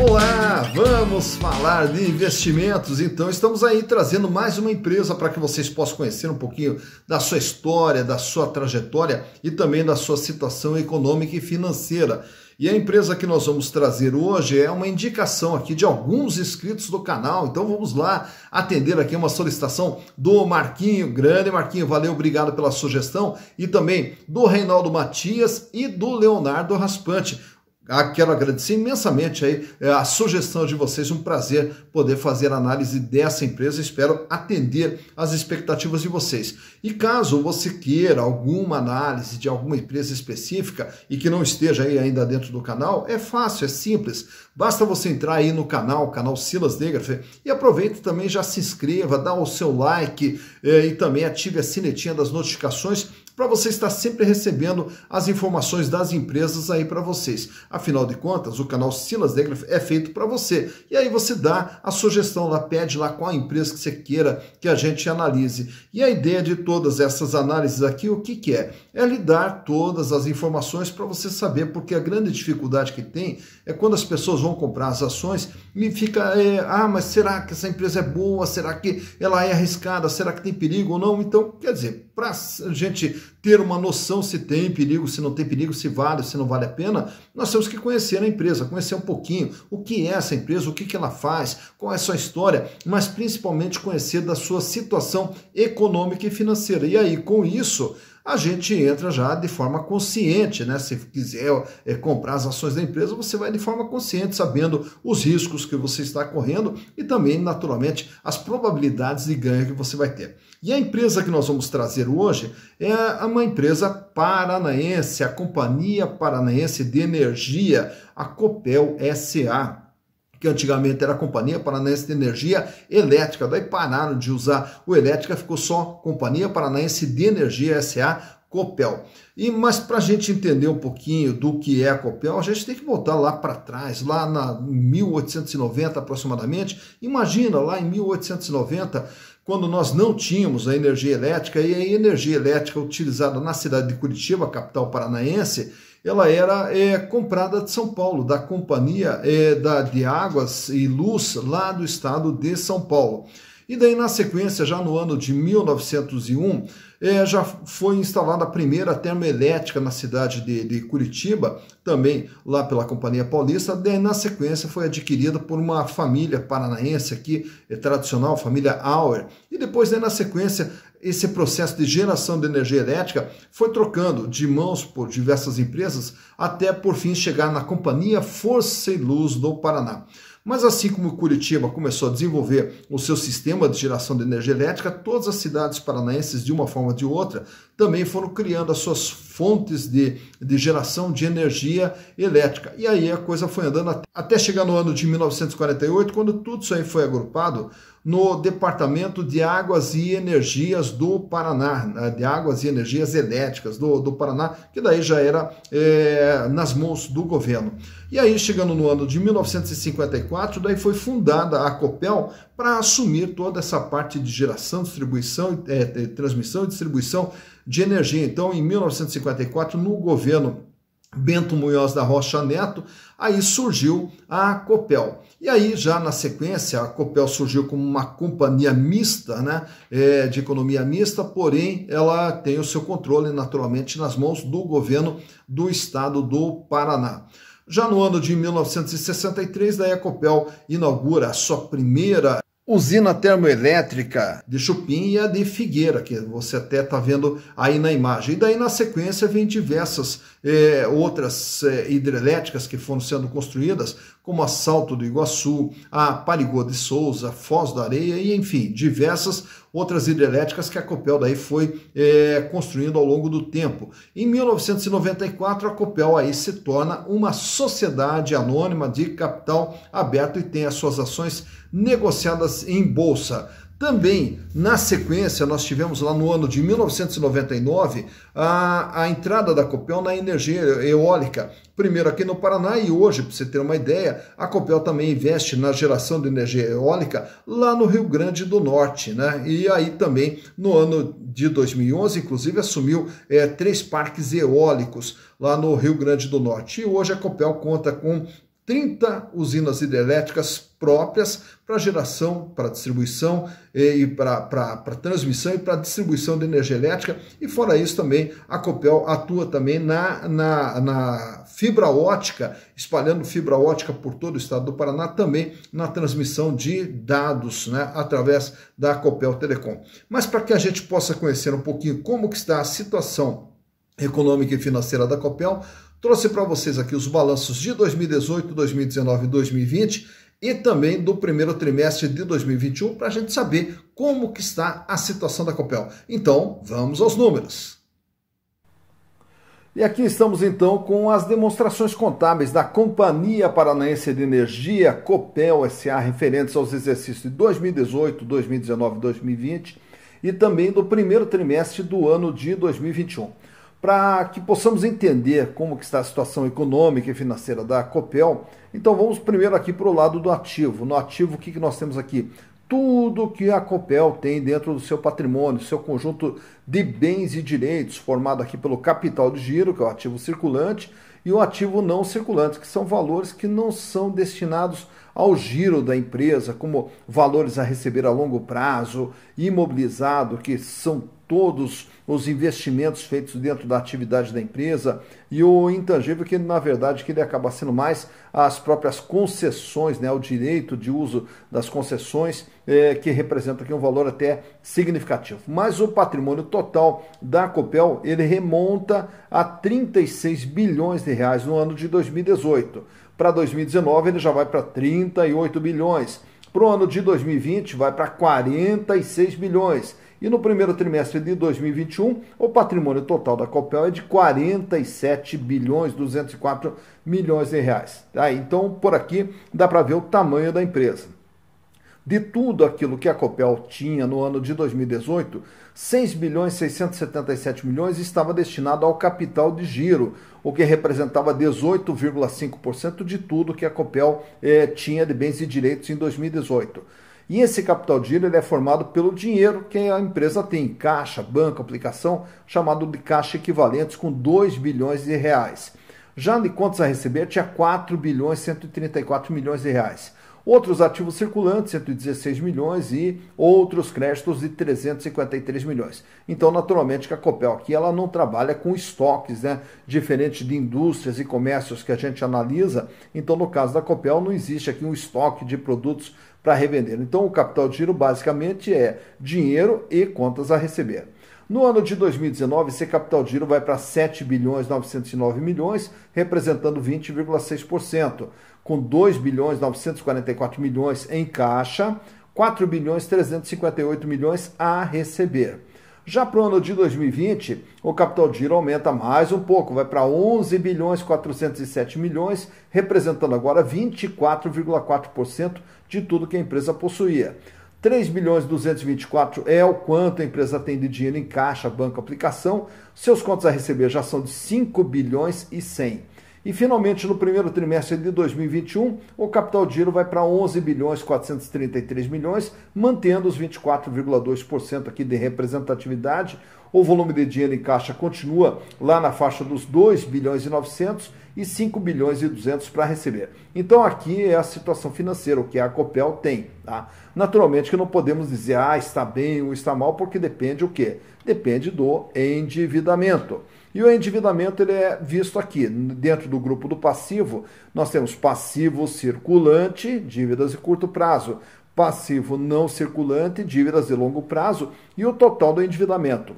Olá, vamos falar de investimentos. Então, estamos aí trazendo mais uma empresa para que vocês possam conhecer um pouquinho da sua história, da sua trajetória e também da sua situação econômica e financeira. E a empresa que nós vamos trazer hoje é uma indicação aqui de alguns inscritos do canal. Então vamos lá atender aqui uma solicitação do Marquinho. Grande Marquinho, valeu, obrigado pela sugestão. E também do Reinaldo Matias e do Leonardo Raspante. Ah, quero agradecer imensamente aí é, a sugestão de vocês. Um prazer poder fazer análise dessa empresa. Espero atender às expectativas de vocês. E caso você queira alguma análise de alguma empresa específica e que não esteja aí ainda dentro do canal, é fácil, é simples. Basta você entrar aí no canal, canal Silas Degrafe, e aproveita também já se inscreva, dá o seu like é, e também ative a sinetinha das notificações para você estar sempre recebendo as informações das empresas aí para vocês. Afinal de contas, o canal Silas Negra é feito para você. E aí você dá a sugestão lá, pede lá qual a empresa que você queira que a gente analise. E a ideia de todas essas análises aqui, o que, que é? É lhe dar todas as informações para você saber, porque a grande dificuldade que tem é quando as pessoas vão comprar as ações e fica, é, ah, mas será que essa empresa é boa? Será que ela é arriscada? Será que tem perigo ou não? Então, quer dizer, para a gente ter uma noção se tem perigo, se não tem perigo, se vale, se não vale a pena, nós temos que conhecer a empresa, conhecer um pouquinho o que é essa empresa, o que, que ela faz, qual é a sua história, mas principalmente conhecer da sua situação econômica e financeira. E aí, com isso, a gente entra já de forma consciente, né? Se quiser é, comprar as ações da empresa, você vai de forma consciente, sabendo os riscos que você está correndo e também, naturalmente, as probabilidades de ganho que você vai ter. E a empresa que nós vamos trazer hoje é uma empresa paranaense, a Companhia Paranaense de Energia, a Copel SA que antigamente era a Companhia Paranaense de Energia Elétrica. Daí pararam de usar o elétrica, ficou só Companhia Paranaense de Energia SA, Copel. E mas para a gente entender um pouquinho do que é a Copel, a gente tem que voltar lá para trás, lá na 1890 aproximadamente. Imagina lá em 1890, quando nós não tínhamos a energia elétrica e a energia elétrica utilizada na cidade de Curitiba, capital paranaense, ela era é, comprada de São Paulo, da Companhia é, da, de Águas e Luz, lá do estado de São Paulo. E daí, na sequência, já no ano de 1901, é, já foi instalada a primeira termoelétrica na cidade de, de, Curitiba, também lá pela Companhia Paulista. Daí, na sequência, foi adquirida por uma família paranaense aqui, é, tradicional, família Auer. E depois, daí, na sequência, esse processo de geração de energia elétrica foi trocando de mãos por diversas empresas até por fim chegar na companhia Força e Luz do Paraná. Mas assim como Curitiba começou a desenvolver o seu sistema de geração de energia elétrica, todas as cidades paranaenses, de uma forma ou de outra, também foram criando as suas fontes de, de geração de energia elétrica. E aí a coisa foi andando até chegar no ano de 1948, quando tudo isso aí foi agrupado no Departamento de Águas e Energias do Paraná, né, de Águas e Energias Elétricas do, do Paraná, que daí já era é, nas mãos do governo. E aí, chegando no ano de 1954, daí foi fundada a COPEL para assumir toda essa parte de geração, distribuição, é, é transmissão e distribuição de energia. Então, em 1954, no governo Bento Munhoz da Rocha Neto, aí surgiu a Copel. E aí, já na sequência, a Copel surgiu como uma companhia mista, né, é, de economia mista, porém ela tem o seu controle naturalmente nas mãos do governo do estado do Paraná. Já no ano de 1963, daí a Copel inaugura a sua primeira usina termoelétrica de Chupim e a de Figueira, que você até está vendo aí na imagem. E daí, na sequência, vem diversas é, outras é, hidrelétricas que foram sendo construídas, como a Salto do Iguaçu, a Parigô de Souza, Foz da Areia e, enfim, diversas outras hidrelétricas que a Copel daí foi é, construindo ao longo do tempo. Em 1994, a Copel aí se torna uma sociedade anônima de capital aberto e tem as suas ações negociadas em bolsa. Também, na sequência, nós tivemos lá no ano de 1999 a, a entrada da Copel na energia eólica. Primeiro aqui no Paraná e hoje, para você ter uma ideia, a Copel também investe na geração de energia eólica lá no Rio Grande do Norte. Né? E aí também, no ano de 2011, inclusive, assumiu é, três parques eólicos lá no Rio Grande do Norte. E hoje a Copel conta com 30 usinas hidrelétricas próprias para geração, para distribuição e para transmissão e para distribuição de energia elétrica. E fora isso também, a Copel atua também na, na, na fibra ótica, espalhando fibra ótica por todo o estado do Paraná, também na transmissão de dados né, através da Copel Telecom. Mas para que a gente possa conhecer um pouquinho como que está a situação econômica e financeira da Copel, Trouxe para vocês aqui os balanços de 2018, 2019 e 2020 e também do primeiro trimestre de 2021 para a gente saber como que está a situação da Copel. Então, vamos aos números. E aqui estamos então com as demonstrações contábeis da Companhia Paranaense de Energia, Copel SA, referentes aos exercícios de 2018, 2019 e 2020 e também do primeiro trimestre do ano de 2021 para que possamos entender como está a situação econômica e financeira da Copel, então vamos primeiro aqui para o lado do ativo. No ativo, o que, que nós temos aqui? Tudo que a Copel tem dentro do seu patrimônio, seu conjunto de bens e direitos, formado aqui pelo capital de giro, que é o ativo circulante, e o ativo não circulante, que são valores que não são destinados ao giro da empresa, como valores a receber a longo prazo, imobilizado, que são todos os investimentos feitos dentro da atividade da empresa e o intangível que na verdade que ele acaba sendo mais as próprias concessões, né, o direito de uso das concessões é, que representa aqui um valor até significativo. Mas o patrimônio total da Copel ele remonta a 36 bilhões de reais no ano de 2018. Para 2019 ele já vai para 38 bilhões. Para o ano de 2020 vai para 46 bilhões e no primeiro trimestre de 2021, o patrimônio total da Copel é de 47 bilhões 204 milhões de reais. Tá? Então, por aqui dá para ver o tamanho da empresa. De tudo aquilo que a Copel tinha no ano de 2018, 6 bilhões 677 milhões estava destinado ao capital de giro, o que representava 18,5% de tudo que a Copel eh, tinha de bens e direitos em 2018. E esse capital de giro ele é formado pelo dinheiro que a empresa tem, caixa, banco, aplicação, chamado de caixa equivalentes com 2 bilhões de reais. Já de contas a receber tinha 4 bilhões 134 milhões de reais. Outros ativos circulantes, 116 milhões e outros créditos de 353 milhões. Então, naturalmente, que a Copel aqui ela não trabalha com estoques, né? Diferente de indústrias e comércios que a gente analisa. Então, no caso da Copel, não existe aqui um estoque de produtos para revender. Então, o capital de giro basicamente é dinheiro e contas a receber. No ano de 2019, esse capital de giro vai para 7 bilhões 909 milhões, representando 20,6% com 2 bilhões 944 milhões em caixa, 4 bilhões 358 milhões a receber. Já para o ano de 2020, o capital de giro aumenta mais um pouco, vai para 11 bilhões 407 milhões, representando agora 24,4% de tudo que a empresa possuía. 3 bilhões 224 é o quanto a empresa tem de dinheiro em caixa, banco, aplicação. Seus contos a receber já são de 5 bilhões e 100. E finalmente, no primeiro trimestre de 2021, o capital de giro vai para 11 bilhões 433 milhões, mantendo os 24,2% aqui de representatividade. O volume de dinheiro em caixa continua lá na faixa dos 2 bilhões e 900 e 5 bilhões e 200 para receber. Então aqui é a situação financeira, o que a Copel tem. Tá? Naturalmente que não podemos dizer, ah, está bem ou está mal, porque depende o quê? Depende do endividamento. E o endividamento ele é visto aqui. Dentro do grupo do passivo, nós temos passivo circulante, dívidas de curto prazo, passivo não circulante, dívidas de longo prazo e o total do endividamento.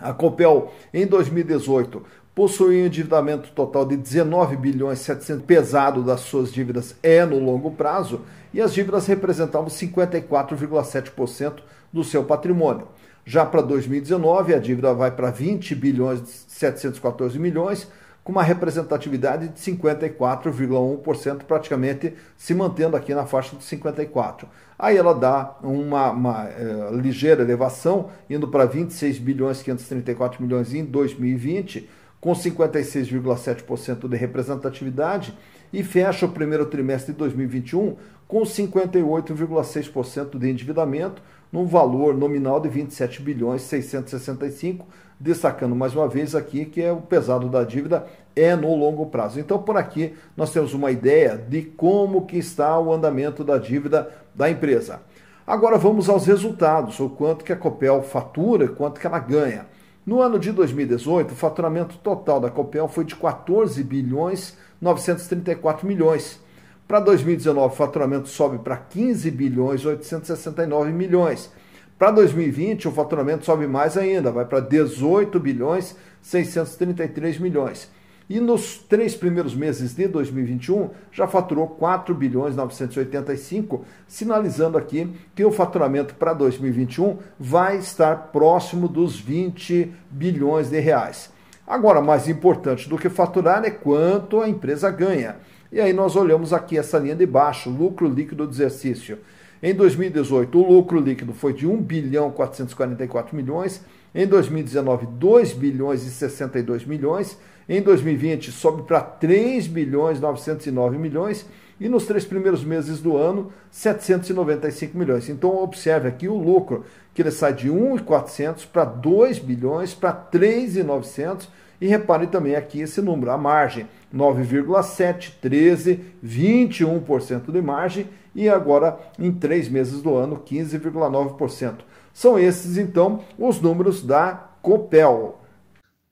A Copel, em 2018, possui um endividamento total de 19 bilhões 700 pesado das suas dívidas é no longo prazo e as dívidas representavam 54,7% do seu patrimônio. Já para 2019, a dívida vai para 20 bilhões 714 milhões, com uma representatividade de 54,1%, praticamente se mantendo aqui na faixa de 54%. Aí ela dá uma, uma é, ligeira elevação, indo para 26 bilhões 534 milhões em 2020, com 56,7% de representatividade e fecha o primeiro trimestre de 2021 com 58,6% de endividamento, num valor nominal de 27 bilhões 665, destacando mais uma vez aqui que é o pesado da dívida é no longo prazo. Então por aqui nós temos uma ideia de como que está o andamento da dívida da empresa. Agora vamos aos resultados, o quanto que a Copel fatura, quanto que ela ganha. No ano de 2018, o faturamento total da Copel foi de 14 bilhões 934 milhões. Para 2019, o faturamento sobe para 15 bilhões 869 milhões. Para 2020, o faturamento sobe mais ainda, vai para 18 bilhões 633 milhões. E nos três primeiros meses de 2021 já faturou 4 bilhões 985, sinalizando aqui que o faturamento para 2021 vai estar próximo dos 20 bilhões de reais. Agora, mais importante do que faturar é quanto a empresa ganha. E aí nós olhamos aqui essa linha de baixo, lucro líquido do exercício. Em 2018, o lucro líquido foi de 1 bilhão 444 milhões em 2019, 2 bilhões e 62 milhões. Em 2020, sobe para 3 bilhões 909 milhões. E nos três primeiros meses do ano, 795 milhões. Então, observe aqui o lucro, que ele sai de 1,400 para 2 bilhões, para 3,900. E repare também aqui esse número, a margem, 9,7, 13, 21% de margem e agora em três meses do ano, 15,9%. São esses, então, os números da Copel.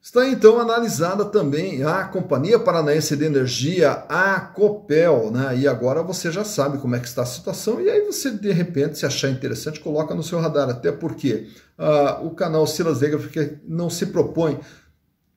Está então analisada também a Companhia Paranaense de Energia, a Copel, né? E agora você já sabe como é que está a situação e aí você de repente se achar interessante coloca no seu radar, até porque uh, o canal Silas Veiga não se propõe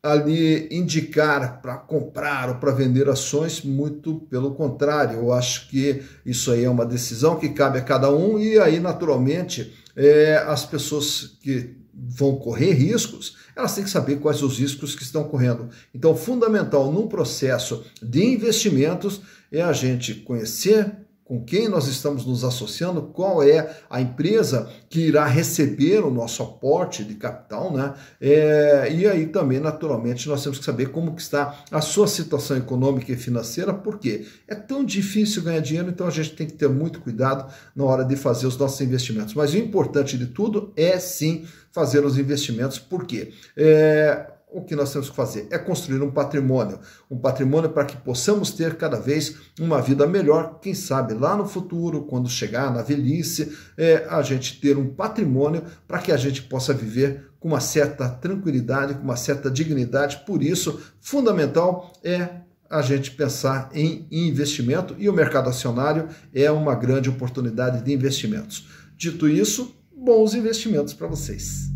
ali indicar para comprar ou para vender ações, muito pelo contrário, eu acho que isso aí é uma decisão que cabe a cada um e aí naturalmente é, as pessoas que vão correr riscos, elas têm que saber quais os riscos que estão correndo. Então, fundamental num processo de investimentos é a gente conhecer com quem nós estamos nos associando, qual é a empresa que irá receber o nosso aporte de capital, né? É, e aí também, naturalmente, nós temos que saber como que está a sua situação econômica e financeira, porque é tão difícil ganhar dinheiro, então a gente tem que ter muito cuidado na hora de fazer os nossos investimentos. Mas o importante de tudo é sim fazer os investimentos, porque é, o que nós temos que fazer é construir um patrimônio, um patrimônio para que possamos ter cada vez uma vida melhor, quem sabe lá no futuro, quando chegar na velhice, é, a gente ter um patrimônio para que a gente possa viver com uma certa tranquilidade, com uma certa dignidade. Por isso, fundamental é a gente pensar em investimento e o mercado acionário é uma grande oportunidade de investimentos. Dito isso, bons investimentos para vocês.